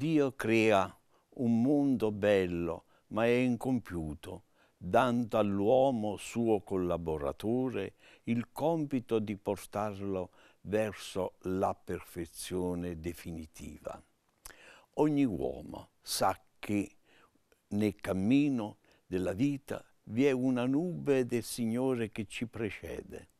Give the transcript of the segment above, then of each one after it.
Dio crea un mondo bello, ma è incompiuto, dando all'uomo suo collaboratore il compito di portarlo verso la perfezione definitiva. Ogni uomo sa che nel cammino della vita vi è una nube del Signore che ci precede.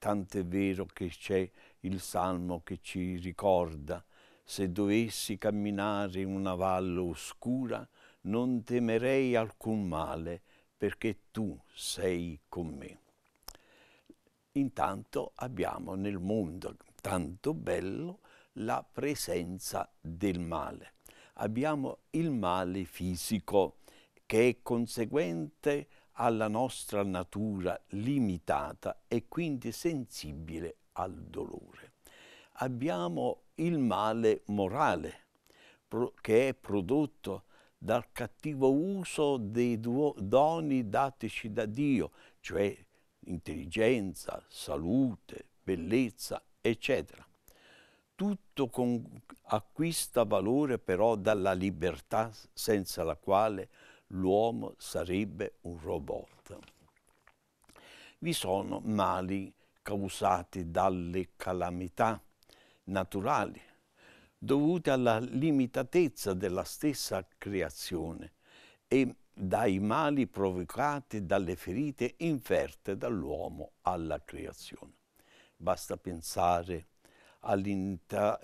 Tant'è vero che c'è il Salmo che ci ricorda se dovessi camminare in una valle oscura, non temerei alcun male, perché tu sei con me. Intanto abbiamo nel mondo tanto bello la presenza del male. Abbiamo il male fisico che è conseguente alla nostra natura limitata e quindi sensibile al dolore abbiamo il male morale che è prodotto dal cattivo uso dei doni datici da Dio, cioè intelligenza, salute, bellezza, eccetera. Tutto con, acquista valore però dalla libertà senza la quale l'uomo sarebbe un robot. Vi sono mali causati dalle calamità, naturali, dovute alla limitatezza della stessa creazione e dai mali provocati dalle ferite inferte dall'uomo alla creazione. Basta pensare all'interessato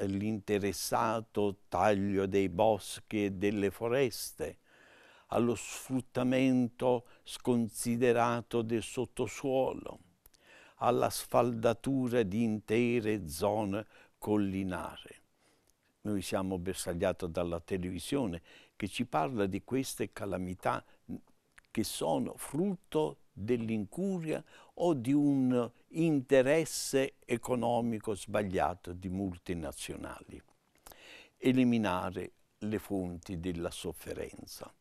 taglio dei boschi e delle foreste, allo sfruttamento sconsiderato del sottosuolo, alla sfaldatura di intere zone collinare. Noi siamo bersagliati dalla televisione che ci parla di queste calamità che sono frutto dell'incuria o di un interesse economico sbagliato di multinazionali. Eliminare le fonti della sofferenza.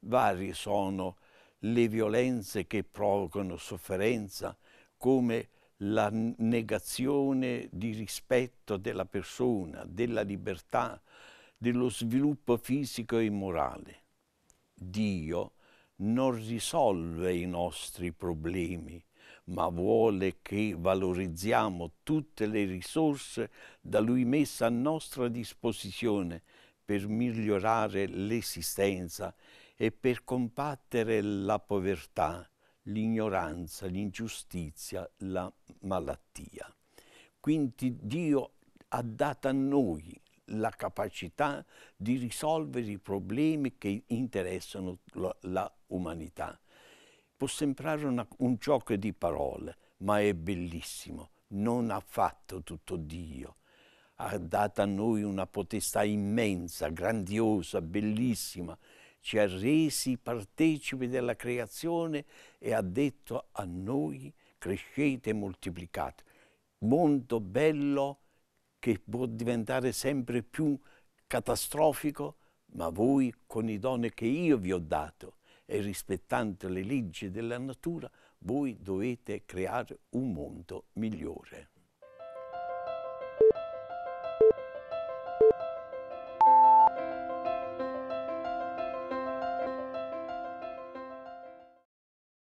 Varie sono le violenze che provocano sofferenza, come la negazione di rispetto della persona, della libertà, dello sviluppo fisico e morale. Dio non risolve i nostri problemi, ma vuole che valorizziamo tutte le risorse da Lui messe a nostra disposizione per migliorare l'esistenza e per combattere la povertà, l'ignoranza, l'ingiustizia, la malattia. Quindi Dio ha dato a noi la capacità di risolvere i problemi che interessano l'umanità. Può sembrare una, un gioco di parole, ma è bellissimo. Non ha fatto tutto Dio. Ha dato a noi una potestà immensa, grandiosa, bellissima, ci ha resi partecipi della creazione e ha detto a noi crescete e moltiplicate. Mondo bello che può diventare sempre più catastrofico, ma voi con i doni che io vi ho dato e rispettando le leggi della natura, voi dovete creare un mondo migliore.